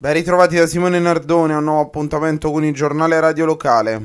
Ben ritrovati da Simone Nardone a un nuovo appuntamento con il giornale radio locale.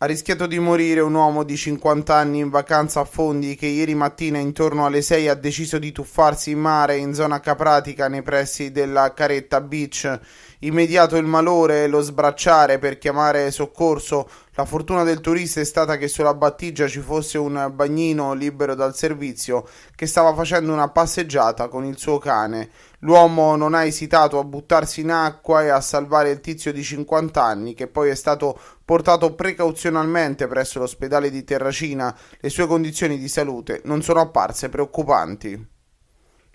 Ha rischiato di morire un uomo di 50 anni in vacanza a Fondi che ieri mattina intorno alle 6 ha deciso di tuffarsi in mare in zona capratica nei pressi della Caretta Beach. Immediato il malore e lo sbracciare per chiamare soccorso la fortuna del turista è stata che sulla battigia ci fosse un bagnino libero dal servizio che stava facendo una passeggiata con il suo cane. L'uomo non ha esitato a buttarsi in acqua e a salvare il tizio di 50 anni che poi è stato portato precauzionalmente presso l'ospedale di Terracina. Le sue condizioni di salute non sono apparse preoccupanti.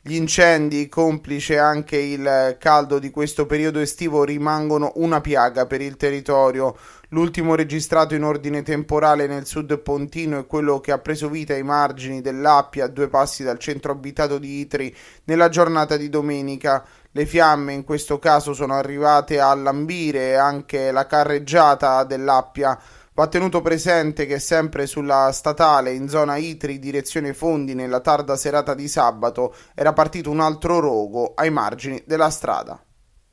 Gli incendi, complice anche il caldo di questo periodo estivo, rimangono una piaga per il territorio. L'ultimo registrato in ordine temporale nel sud pontino è quello che ha preso vita ai margini dell'Appia, a due passi dal centro abitato di Itri, nella giornata di domenica. Le fiamme in questo caso sono arrivate a lambire anche la carreggiata dell'Appia. Va tenuto presente che sempre sulla statale in zona Itri direzione Fondi nella tarda serata di sabato era partito un altro rogo ai margini della strada.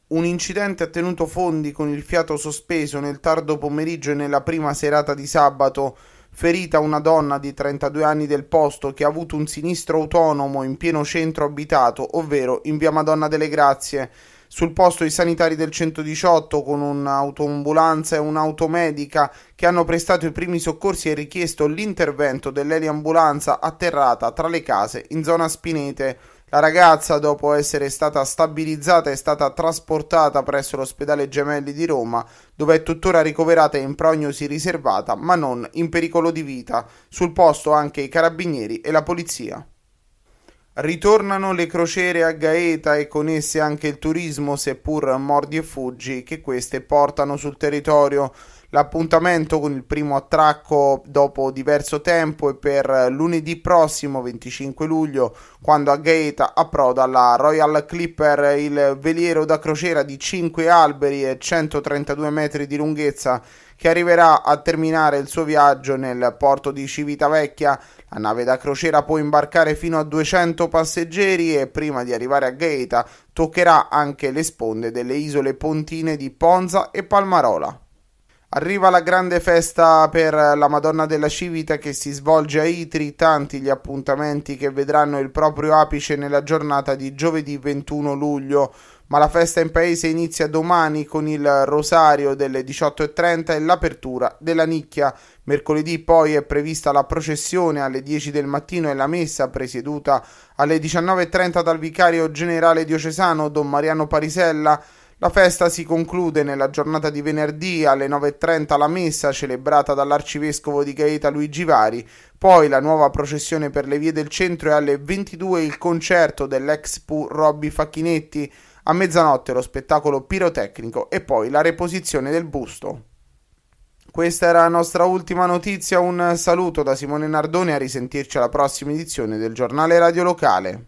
Un incidente ha tenuto Fondi con il fiato sospeso nel tardo pomeriggio e nella prima serata di sabato, ferita una donna di 32 anni del posto che ha avuto un sinistro autonomo in pieno centro abitato, ovvero in via Madonna delle Grazie sul posto i sanitari del 118 con un'autoambulanza e un'automedica che hanno prestato i primi soccorsi e richiesto l'intervento dell'eliambulanza atterrata tra le case in zona Spinete. La ragazza, dopo essere stata stabilizzata, è stata trasportata presso l'ospedale Gemelli di Roma, dove è tuttora ricoverata in prognosi riservata, ma non in pericolo di vita. Sul posto anche i carabinieri e la polizia. Ritornano le crociere a Gaeta e con esse anche il turismo, seppur mordi e fuggi, che queste portano sul territorio. L'appuntamento con il primo attracco dopo diverso tempo è per lunedì prossimo 25 luglio, quando a Gaeta approda la Royal Clipper, il veliero da crociera di 5 alberi e 132 metri di lunghezza che arriverà a terminare il suo viaggio nel porto di Civitavecchia. La nave da crociera può imbarcare fino a 200 passeggeri e prima di arrivare a Gaeta toccherà anche le sponde delle isole pontine di Ponza e Palmarola. Arriva la grande festa per la Madonna della Civita che si svolge a Itri, tanti gli appuntamenti che vedranno il proprio apice nella giornata di giovedì 21 luglio, ma la festa in paese inizia domani con il rosario delle 18.30 e l'apertura della nicchia. Mercoledì poi è prevista la processione alle 10 del mattino e la messa presieduta alle 19.30 dal vicario generale diocesano Don Mariano Parisella la festa si conclude nella giornata di venerdì alle 9.30 la messa celebrata dall'arcivescovo di Gaeta Luigi Vari, poi la nuova processione per le vie del centro e alle 22 il concerto dell'expo pu Robby Facchinetti, a mezzanotte lo spettacolo pirotecnico e poi la reposizione del busto. Questa era la nostra ultima notizia, un saluto da Simone Nardone a risentirci alla prossima edizione del giornale radio locale.